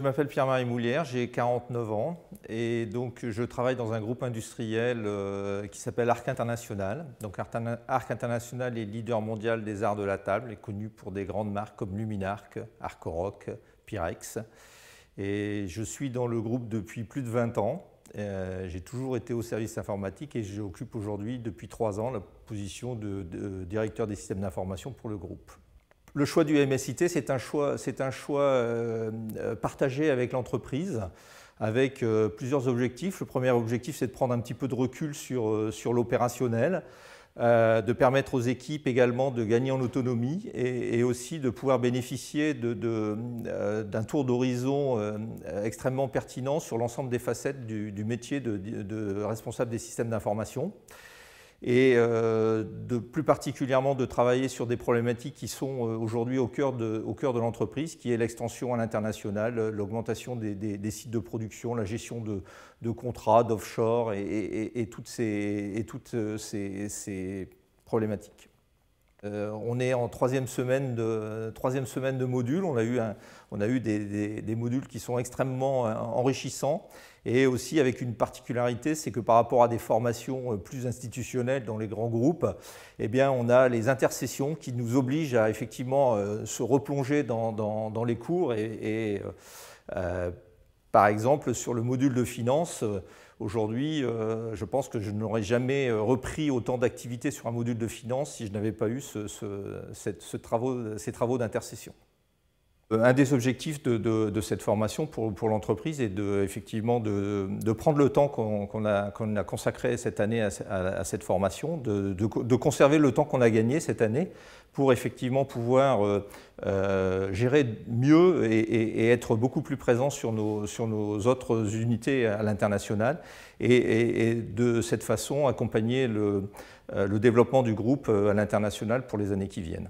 Je m'appelle Pierre-Marie Moulière, j'ai 49 ans et donc je travaille dans un groupe industriel euh, qui s'appelle Arc International. Donc Arc International est leader mondial des arts de la table et connu pour des grandes marques comme Luminarc, Arcoroc, Pyrex. Et je suis dans le groupe depuis plus de 20 ans. Euh, j'ai toujours été au service informatique et j'occupe aujourd'hui depuis 3 ans la position de directeur des systèmes d'information pour le groupe. Le choix du MSIT, c'est un choix, euh, euh, partagé avec l'entreprise, avec euh, plusieurs objectifs. Le premier objectif, c'est de prendre un petit peu de recul sur, l'opérationnel, de permettre aux équipes également de gagner en autonomie et, aussi de pouvoir bénéficier d'un tour d'horizon extrêmement pertinent sur l'ensemble des facettes du, métier de, responsable des systèmes d'information et euh, plus particulièrement de travailler sur des problématiques qui sont euh, aujourd'hui au cœur de, l'entreprise, qui est l'extension à l'international, euh, l'augmentation des, sites de production, la gestion de, contrats, d'offshore et, toutes ces problématiques. Euh, on est en troisième semaine de, troisième semaine de modules. On a eu, on a eu des, modules qui sont extrêmement euh, enrichissants et aussi avec une particularité, c'est que par rapport à des formations euh, plus institutionnelles dans les grands groupes, eh bien, on a les intercessions qui nous obligent à effectivement se replonger dans, les cours et, par exemple, sur le module de finance, euh, aujourd'hui, euh, je pense que je n'aurais jamais euh, repris autant d'activités sur un module de finance si je n'avais pas eu ce, ces travaux d'intercession. Un des objectifs de, cette formation pour, l'entreprise est de, effectivement de, prendre le temps qu'on a, consacré cette année à, à cette formation, de, conserver le temps qu'on a gagné cette année pour effectivement pouvoir euh, gérer mieux et, être beaucoup plus présent sur nos, autres unités à l'international et, de cette façon accompagner le euh, développement du groupe euh, à l'international pour les années qui viennent.